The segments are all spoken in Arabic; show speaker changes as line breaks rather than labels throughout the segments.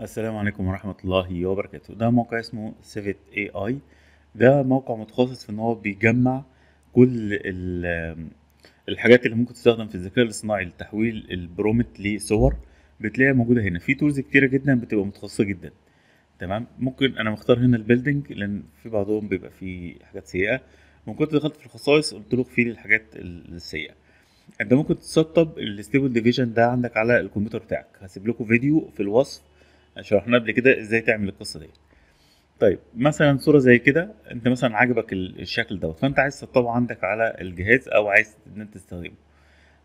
السلام عليكم ورحمة الله وبركاته ده موقع اسمه سيفت اي اي ده موقع متخصص في ان هو بيجمع كل الحاجات اللي ممكن تستخدم في الذكاء الاصطناعي لتحويل البرومت لصور بتلاقيها موجودة هنا في تولز كتيرة جدا بتبقى متخصصة جدا تمام ممكن انا مختار هنا البيلدنج لان في بعضهم بيبقى فيه حاجات سيئة ممكن دخلت في الخصائص قلت له فيه الحاجات السيئة انت ممكن تسطب الستيبل ديفيجن ده عندك على الكمبيوتر بتاعك هسيب لكم فيديو في الوصف شرحنا قبل كده ازاي تعمل القصه دي طيب مثلا صوره زي كده انت مثلا عجبك الشكل دوت فانت عايز تطبقه عندك على الجهاز او عايز ان انت تستخدمه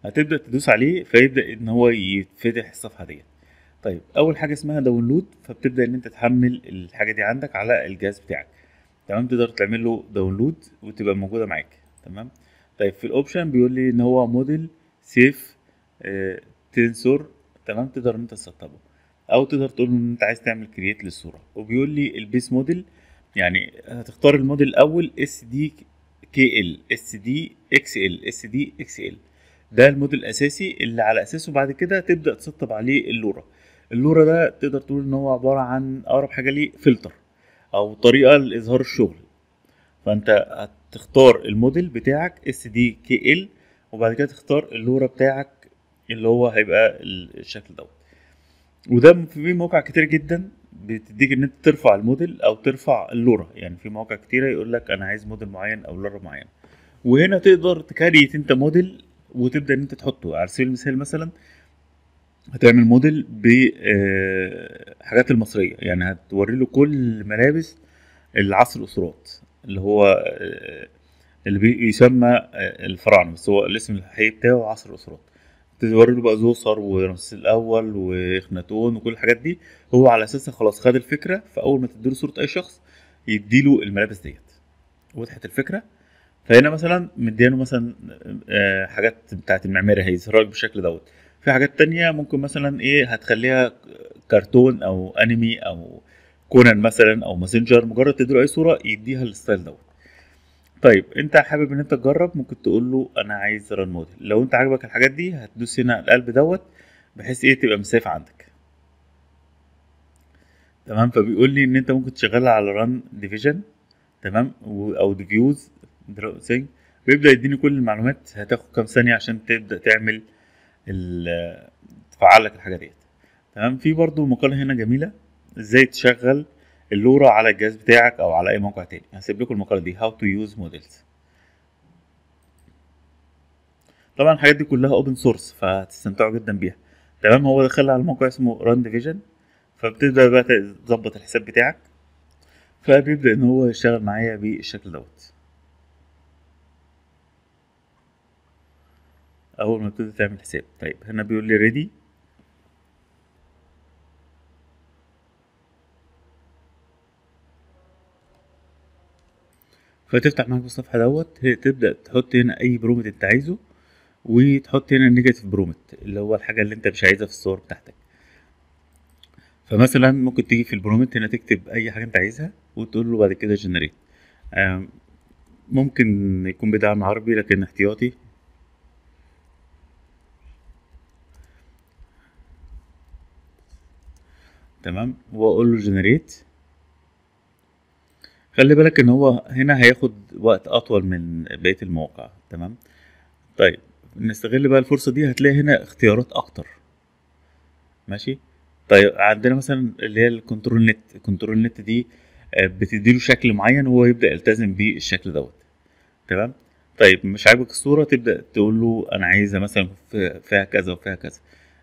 هتبدا تدوس عليه فيبدا ان هو يتفتح الصفحه دي طيب اول حاجه اسمها داونلود فبتبدا ان انت تحمل الحاجه دي عندك على الجهاز بتاعك تمام تقدر تعمل له داونلود وتبقى موجوده معاك تمام طيب في الاوبشن بيقول لي ان هو موديل سيف تنسور تمام تقدر ان انت تسطبه او تقدر تقول ان انت عايز تعمل كرييت للصوره وبيقول لي البيس موديل يعني هتختار الموديل الاول اس دي كي ال اس دي اكس ال اس دي اكس ال ده الموديل الاساسي اللي على اساسه بعد كده تبدا تسطب عليه اللوره اللوره ده تقدر تقول ان هو عباره عن اقرب حاجه ليه فلتر او طريقه لاظهار الشغل فانت هتختار الموديل بتاعك اس دي كي ال وبعد كده تختار اللوره بتاعك اللي هو هيبقى الشكل دوت وده في مواقع كتير جدا بتديك ان انت ترفع الموديل او ترفع اللوره يعني في مواقع كتيره يقول لك انا عايز موديل معين او لوره معينه وهنا تقدر تكريت انت موديل وتبدا ان انت تحطه على سبيل المثال مثلا هتعمل موديل بحاجات آه، المصريه يعني هتوري له كل ملابس العصر الاسرات اللي هو آه، اللي بيسمى آه، الفراعنه بس هو الاسم الحقيقي بتاعه عصر الاسرات توري له بقى زوسر ورمسيس الاول واخناتون وكل الحاجات دي هو على اساسها خلاص خد الفكره فاول ما تديله صوره اي شخص يديله الملابس ديت وضحت الفكره فهنا مثلا مديانه مثلا آه، حاجات بتاعت المعماري هيظهرها لك بالشكل دوت في حاجات تانية ممكن مثلا ايه هتخليها كرتون او انمي او كونان مثلا او ماسنجر مجرد تديله اي صوره يديها الستايل دوت طيب انت حابب ان انت تجرب ممكن تقول له انا عايز ران موديل لو انت عاجبك الحاجات دي هتدوس هنا القلب دوت بحيث ايه تبقى مسافة عندك تمام فبيقول لي ان انت ممكن تشغلها على ران ديفيجن تمام او ديفيوز بيبدا يديني كل المعلومات هتاخد كام ثانيه عشان تبدا تعمل تفعل لك الحاجه ديت تمام في برضو مقاله هنا جميله ازاي تشغل اللوره على الجهاز بتاعك او على اي موقع تاني هسيب لكم المقاله دي هاو تو يوز موديلز طبعا الحاجات دي كلها اوبن سورس فهتستمتعوا جدا بيها تمام هو داخل على الموقع اسمه راند فيجن فبتبدا بقى تظبط الحساب بتاعك فبيبدا ان هو يشتغل معايا بالشكل دوت اول ما بتبدا تعمل حساب طيب هنا بيقول لي ريدي فتفتح معاك الصفحه دوت تبدا تحط هنا اي برومت انت عايزه وتحط هنا النيجاتيف برومت اللي هو الحاجه اللي انت مش عايزها في الصور بتاعتك فمثلا ممكن تيجي في البرومت هنا تكتب اي حاجه انت عايزها وتقول له بعد كده جنريت ممكن يكون بدعم عربي لكن احتياطي تمام واقول له جنريت خلي بالك ان هو هنا هياخد وقت اطول من بقيه المواقع تمام طيب نستغل بقى الفرصه دي هتلاقي هنا اختيارات اكتر ماشي طيب عندنا مثلا اللي هي الكنترول نت الكنترول نت دي آه، بتديله شكل معين وهو يبدا يلتزم بالشكل دوت تمام طيب مش عاجبك الصوره تبدا تقول له انا عايزها مثلا فيها كذا وفيها كذا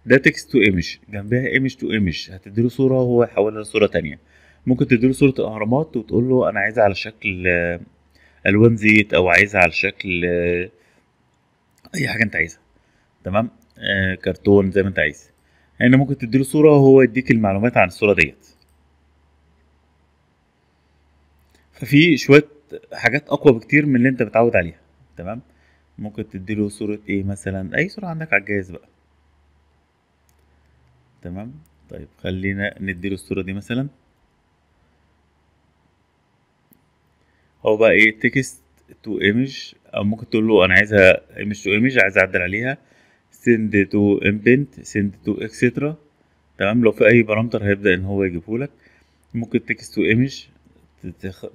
ده تكست تو ايمج جنبها ايمج تو ايمج هتديله صوره وهو يحولها لصوره تانية ممكن تديله صورة الأهرامات وتقول له أنا عايزها على شكل آه، ألوان زيت أو عايزها على شكل آه، أي حاجة أنت عايزها تمام آه، كرتون زي ما أنت عايز هنا يعني ممكن تديله صورة وهو يديك المعلومات عن الصورة ديت ففي شوية حاجات أقوى بكتير من اللي أنت متعود عليها تمام ممكن تديله صورة إيه مثلا أي صورة عندك على الجهاز بقى تمام طيب خلينا نديله الصورة دي مثلا هو بقى ايه تكست تو ايمج او ممكن تقول له انا عايزها ايمج تو ايمج عايز اعدل عليها سند تو امبنت سند تو اكسترا تمام لو في اي بارامتر هيبدا ان هو يجيبه لك ممكن تكست تو ايمج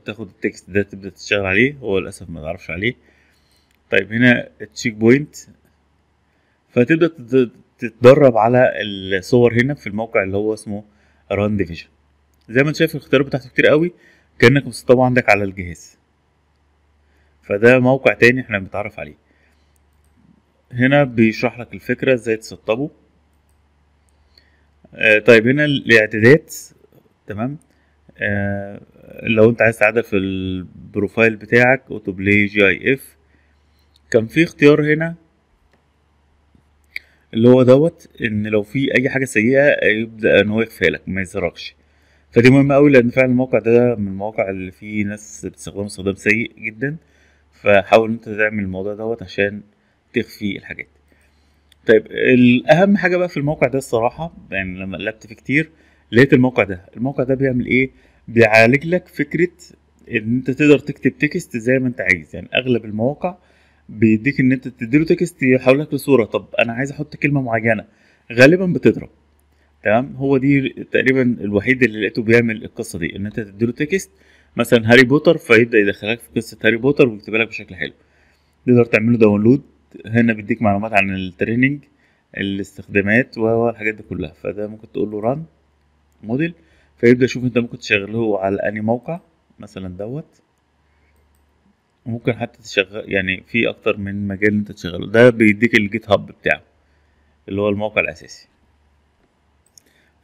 تاخد التكست ده تبدا تشتغل عليه هو للاسف ما تعرفش عليه طيب هنا التشيك بوينت فتبدا تتدرب على الصور هنا في الموقع اللي هو اسمه راند فيجن زي ما انت شايف الاختيارات بتاعته كتير قوي كانك مسطبه عندك على الجهاز فده موقع تاني احنا بنتعرف عليه هنا بيشرح لك الفكرة ازاي تسطبه آه طيب هنا الاعدادات تمام آه لو انت عايز تعدل في البروفايل بتاعك اوتو بلاي جي اي اف كان في اختيار هنا اللي هو دوت ان لو في اي حاجه سيئه يبدا ان هو يخفيها ما يزرقش فدي مهمه اوي لان فعلا الموقع ده من المواقع اللي فيه ناس بتستخدمه استخدام سيء جدا فحاول انت تعمل الموضوع دوت عشان تخفي الحاجات طيب الاهم حاجه بقى في الموقع ده الصراحه يعني لما قلبت فيه كتير لقيت الموقع ده الموقع ده بيعمل ايه بيعالج لك فكره ان انت تقدر تكتب تكست زي ما انت عايز يعني اغلب المواقع بيديك ان انت تديله تكست يحول لك لصوره طب انا عايز احط كلمه معينه غالبا بتضرب تمام هو دي تقريبا الوحيد اللي لقيته بيعمل القصه دي ان انت تديله تكست مثلا هاري بوتر فيبدا يدخلك في قصه هاري بوتر ويكتبها لك بشكل حلو تقدر تعمله داونلود هنا بيديك معلومات عن التريننج الاستخدامات والحاجات دي كلها فده ممكن تقول له ران موديل فيبدا يشوف انت ممكن تشغله على انهي موقع مثلا دوت ممكن حتى تشغل يعني في اكتر من مجال انت تشغله ده بيديك الجيت هاب بتاعه اللي هو الموقع الاساسي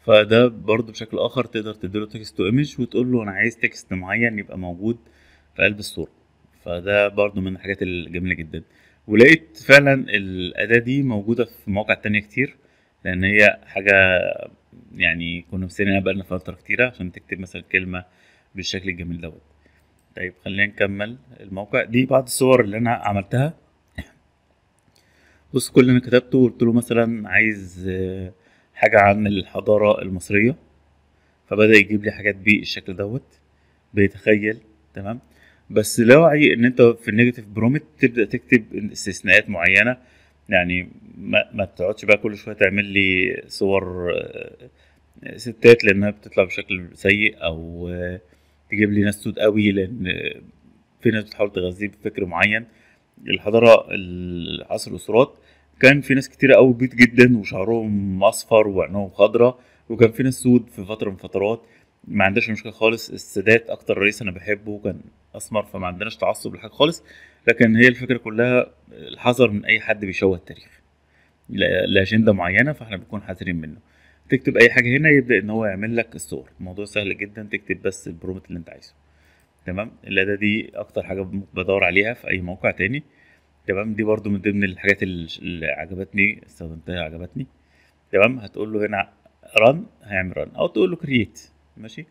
فده برضو بشكل اخر تقدر تديله تكست تو ايمج وتقول له انا عايز تكست معين يبقى موجود في قلب الصوره فده برضو من الحاجات الجميله جدا ولقيت فعلا الاداه دي موجوده في مواقع تانية كتير لان هي حاجه يعني كنا مستنيينها بقالنا فتره كتيره عشان تكتب مثلا كلمه بالشكل الجميل دوت طيب خلينا نكمل الموقع دي بعض الصور اللي انا عملتها بص كل اللي انا كتبته قلت له مثلا عايز آه حاجة عن الحضارة المصرية فبدأ يجيب لي حاجات بالشكل دوت بيتخيل تمام بس وعي ان انت في النيجاتيف برومت تبدا تكتب استثناءات معينه يعني ما, ما تقعدش بقى كل شويه تعمل لي صور آه، ستات لانها بتطلع بشكل سيء او آه، تجيب لي ناس سود قوي لان في ناس بتحاول تغذيه بفكر معين الحضاره العصر الاسرات كان في ناس كتيرة قوي بيض جدا وشعرهم اصفر وعينهم خضرة وكان في ناس سود في فتره من فترات ما عندناش مشكله خالص السادات اكتر رئيس انا بحبه كان اسمر فما عندناش تعصب لحاجه خالص لكن هي الفكره كلها الحذر من اي حد بيشوه التاريخ لاجنده معينه فاحنا بنكون حذرين منه تكتب اي حاجه هنا يبدا ان هو يعمل لك الصور الموضوع سهل جدا تكتب بس البرومت اللي انت عايزه تمام الاداه دي اكتر حاجه بدور عليها في اي موقع تاني تمام دي برضو من ضمن الحاجات اللي عجبتني استخدمتها عجبتني تمام هتقول له هنا رن هيعمل رن او تقول له كرييت ماشي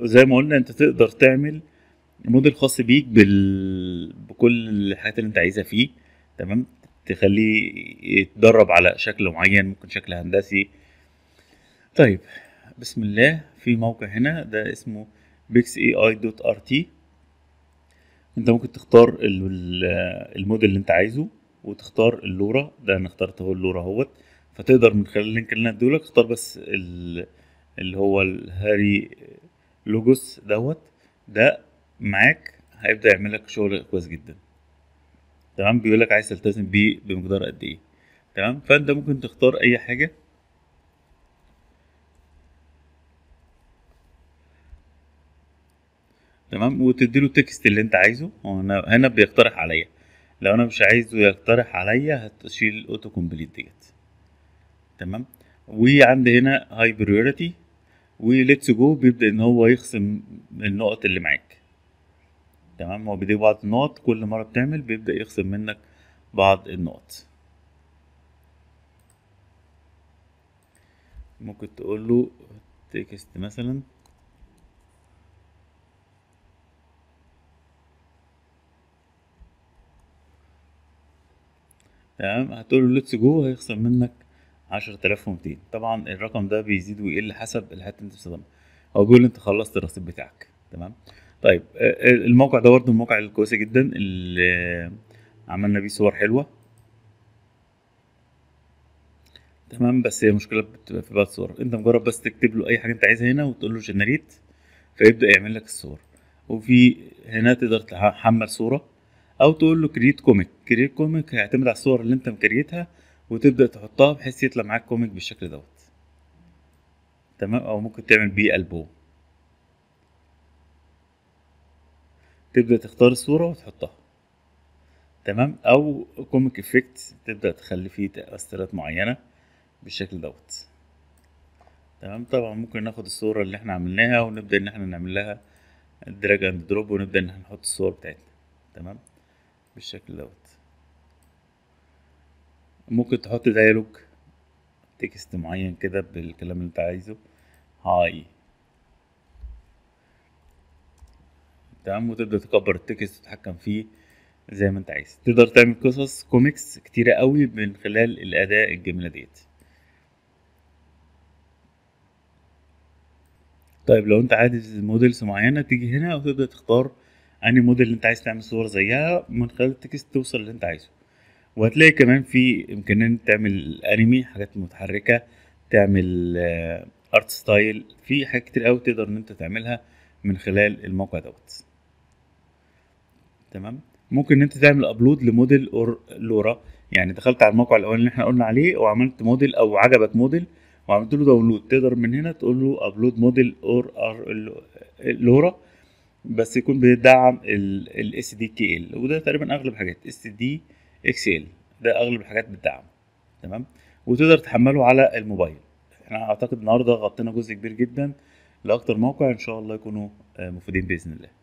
زي ما قلنا انت تقدر تعمل موديل خاص بيك بال... بكل الحاجات اللي انت عايزها فيه تمام تخليه يتدرب على شكل معين ممكن شكل هندسي طيب بسم الله في موقع هنا ده اسمه بيكس اي اي دوت ار تي انت ممكن تختار الموديل اللي انت عايزه وتختار اللورا ده انا اخترت هو اللورا اهوت فتقدر من خلال اللينك اللي انا ادولك اختار بس اللي هو الهاري لوجوس دوت ده معاك هيبدأ يعمل لك شغل كويس جدا تمام بيقول لك عايز تلتزم بيه بمقدار قد ايه تمام فانت ممكن تختار اي حاجة تمام وتدي له التكست اللي انت عايزه هو هنا بيقترح عليا لو انا مش عايزه يقترح عليا هتشيل الاوتو كومبليت ديت تمام وعندي هنا هاي بريورتي وليتس جو بيبدا ان هو يخصم النقط اللي معاك تمام هو بيديك بعض النقط كل مره بتعمل بيبدا يخصم منك بعض النقط ممكن تقول له تكست مثلا تمام هتقول له ليتس جو هيخسر منك 10200 طبعا الرقم ده بيزيد ويقل حسب الحته اللي انت بتستخدمها هو بيقول انت خلصت الرصيد بتاعك تمام طيب آه، آه، الموقع ده برضه موقع الكويسه جدا اللي آه، عملنا بيه صور حلوه تمام بس هي مشكله بتبقى في بعض الصور انت مجرد بس تكتب له اي حاجه انت عايزها هنا وتقول له جنريت فيبدا يعمل لك الصور وفي هنا تقدر تحمل صوره او تقول له كريت كوميك كريت كوميك هيعتمد على الصور اللي انت مكريتها وتبدا تحطها بحيث يطلع معاك كوميك بالشكل دوت تمام او ممكن تعمل بيه البو تبدا تختار الصوره وتحطها تمام او كوميك افكت تبدا تخلي فيه تاثيرات معينه بالشكل دوت تمام طبعا ممكن ناخد الصوره اللي احنا عملناها ونبدا ان احنا نعمل لها دراج اند دروب ونبدا ان احنا نحط الصور بتاعتنا تمام بالشكل دوت ممكن تحط ديالوج تكست معين كده بالكلام اللي انت عايزه هاي تمام وتبدا تكبر التكست وتتحكم فيه زي ما انت عايز تقدر تعمل قصص كوميكس كتيره قوي من خلال الاداه الجميله ديت طيب لو انت عايز موديلز معينه تيجي هنا وتبدا تختار اني موديل اللي انت عايز تعمل صور زيها من خلال التكست توصل اللي انت عايزه وهتلاقي كمان في امكانيه تعمل انمي حاجات متحركه تعمل ارت آه، ستايل في حاجات كتير قوي تقدر ان انت تعملها من خلال الموقع دوت تمام ممكن ان انت تعمل ابلود لموديل اور لورا يعني دخلت على الموقع الاول اللي احنا قلنا عليه وعملت موديل او عجبك موديل وعملت له داونلود تقدر من هنا تقول له ابلود موديل اور ار آه، لورا بس يكون بيدعم ال اس دي كي ال وده تقريبا اغلب حاجات اس دي اكس ال ده اغلب الحاجات بتدعم تمام وتقدر تحمله على الموبايل احنا اعتقد النهارده غطينا جزء كبير جدا لاكتر موقع ان شاء الله يكونوا آه، مفيدين باذن الله